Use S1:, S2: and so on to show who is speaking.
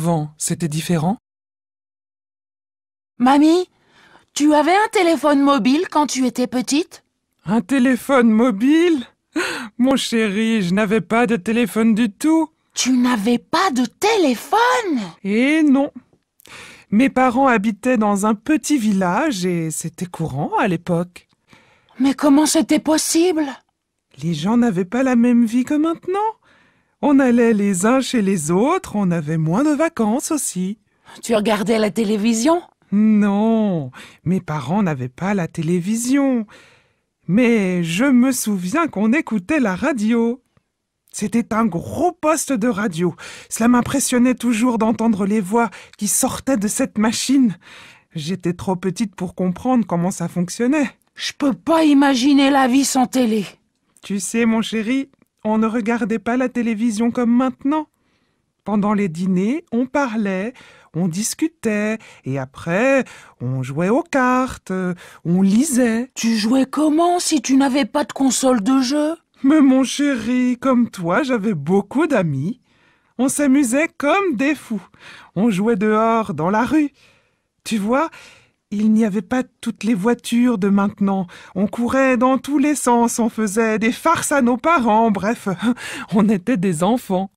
S1: Avant, c'était différent Mamie, tu avais un téléphone mobile quand tu étais petite Un téléphone mobile Mon chéri, je n'avais pas de téléphone du tout. Tu n'avais pas de téléphone Eh non. Mes parents habitaient dans un petit village et c'était courant à l'époque. Mais comment c'était possible Les gens n'avaient pas la même vie que maintenant. On allait les uns chez les autres, on avait moins de vacances aussi. Tu regardais la télévision Non, mes parents n'avaient pas la télévision. Mais je me souviens qu'on écoutait la radio. C'était un gros poste de radio. Cela m'impressionnait toujours d'entendre les voix qui sortaient de cette machine. J'étais trop petite pour comprendre comment ça fonctionnait. Je peux pas imaginer la vie sans télé. Tu sais, mon chéri, on ne regardait pas la télévision comme maintenant. Pendant les dîners, on parlait, on discutait, et après, on jouait aux cartes, on lisait. Tu jouais comment si tu n'avais pas de console de jeu Mais mon chéri, comme toi, j'avais beaucoup d'amis. On s'amusait comme des fous. On jouait dehors, dans la rue. Tu vois, il n'y avait pas toutes les voitures de maintenant. On courait dans tous les sens, on faisait des farces à nos parents, bref, on était des enfants.